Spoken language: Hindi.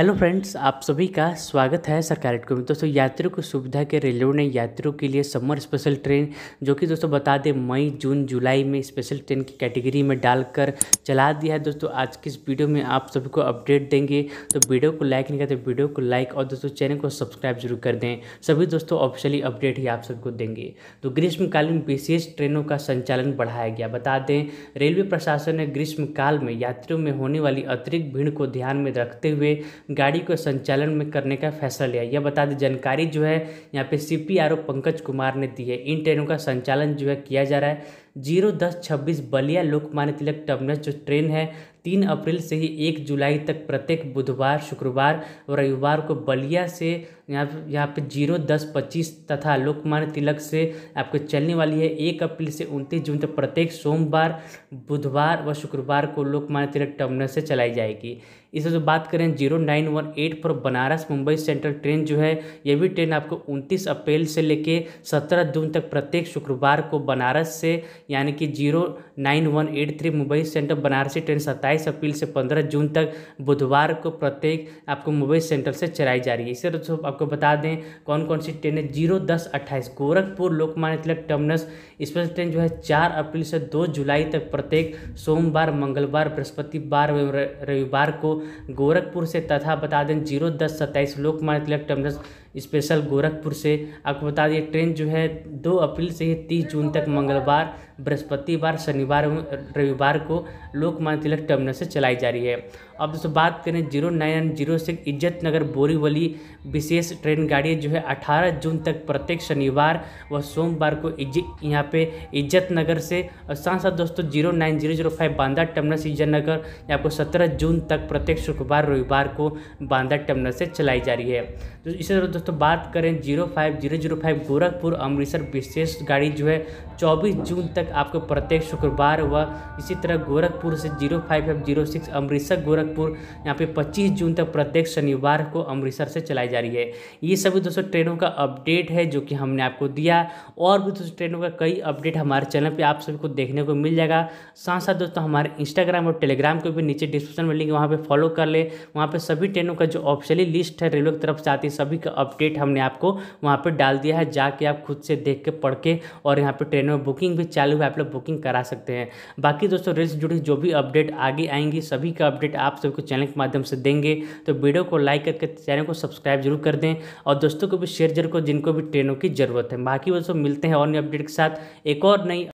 हेलो फ्रेंड्स आप सभी का स्वागत है सरकार को में दोस्तों यात्रियों की सुविधा के रेलवे ने यात्रियों के लिए समर स्पेशल ट्रेन जो कि दोस्तों बता दें मई जून जुलाई में स्पेशल ट्रेन की कैटेगरी में डालकर चला दिया है दोस्तों आज की इस वीडियो में आप सभी को अपडेट देंगे तो वीडियो को लाइक नहीं करते वीडियो को लाइक और दोस्तों चैनल को सब्सक्राइब जरूर कर दें सभी दोस्तों ऑफिशियली अपडेट ही आप सबको देंगे तो ग्रीष्मकालीन विशेष ट्रेनों का संचालन बढ़ाया गया बता दें रेलवे प्रशासन ने ग्रीष्मकाल में यात्रियों में होने वाली अतिरिक्त भीड़ को ध्यान में रखते हुए गाड़ी को संचालन में करने का फैसला लिया यह बता दें जानकारी जो है यहाँ पे C P R O Pankaj Kumar ने दी है इन ट्रेनों का संचालन जो है किया जा रहा है जीरो दस छब्बीस बलिया लोकमान्य तिलक टर्मिनस जो ट्रेन है तीन अप्रैल से ही एक जुलाई तक प्रत्येक बुधवार शुक्रवार और रविवार को बलिया से यहाँ यहाँ पर जीरो दस पच्चीस तथा लोकमान्य तिलक से आपको चलने वाली है एक अप्रैल से उनतीस जून तक प्रत्येक सोमवार बुधवार व शुक्रवार को लोकमान्य तिलक टर्मिनल से चलाई जाएगी इसे जो बात करें zero nine one eight four Banaras Mumbai central train जो है यह भी ट्रेन आपको उनतीस अप्रैल से लेके सत्रह जून तक प्रत्येक शुक्रवार को बनारस से यानी कि zero nine one eight three Mumbai central बनारसी ट्रेन सत्ताईस अप्रैल से पंद्रह जून तक बुधवार को प्रत्येक आपको मुंबई सेंट्रल से चलाई जा रही है इसे तो आपको बता दें कौन कौन सी ट्रेनें जीरो दस अट्ठाईस Gorakhpur Lokmanya Tilak terminus special train जो है चार अप्रैल से दो जुलाई तक प्रत्येक सोमवार मंगलवार बृहस्पतिवार रविवार को गोरखपुर से तथा बता दें जीरो दस सत्ताईस लोकमान्य तिलक टर्मिनस स्पेशल गोरखपुर से आपको बता दें ट्रेन जो है दो अप्रैल से ही तीस जून तक मंगलवार बृहस्पतिवार शनिवार रविवार रविवार को लोकमान्य तिलक टर्मिनल से चलाई जा रही है अब दोस्तों बात करें zero nine nine zero six Izzat Nagar Borivali विशेष ट्रेन गाड़ी जो है अठारह जून तक प्रत्येक शनिवार व सोमवार को यहाँ पे इज्जत नगर से और साथ साथ दोस्तों zero nine zero zero five Banda terminal से इज्जत नगर आपको सत्रह जून तक प्रत्येक शुक्रवार रविवार को बांदा टर्मिनल से चलाई जा रही है तो इसी तरह दोस्तों बात करें zero five zero zero five Gorakhpur Amritsar विशेष गाड़ी जो है चौबीस जून तक आपको प्रत्येक शुक्रवार बार हुआ इसी तरह गोरखपुर से zero five F zero six Amritsar Gorakhpur यहाँ पे पच्चीस जून तक प्रत्येक शनिवार को अमृतसर से चलाई जा रही है ये सभी दोस्तों ट्रेनों का अपडेट है जो कि हमने आपको दिया और भी दोस्तों ट्रेनों का कई अपडेट हमारे चैनल पर आप सभी को देखने को मिल जाएगा साथ साथ दोस्तों हमारे इंस्टाग्राम और टेलीग्राम को भी नीचे डिस्क्रिप्शन में लिंक वहाँ पर फॉलो कर ले वहाँ पर सभी ट्रेनों का जो ऑफिशियली लिस्ट है रेलवे की तरफ से आती है सभी का अपडेट हमने आपको वहाँ पर डाल दिया है जाके आप खुद से देख के पढ़ के और यहाँ पर ट्रेनों में बुकिंग भी चालू है आप लोग बुकिंग करा सकते सकते हैं बाकी दोस्तों रेल से जुड़ी जो भी अपडेट आगे आएंगी सभी का अपडेट आप सबको चैनल के माध्यम से देंगे तो वीडियो को लाइक करके चैनल को सब्सक्राइब जरूर कर दें और दोस्तों को भी शेयर जरूर करो जिनको भी ट्रेनों की ज़रूरत है बाकी दोस्तों मिलते हैं और नई अपडेट के साथ एक और नई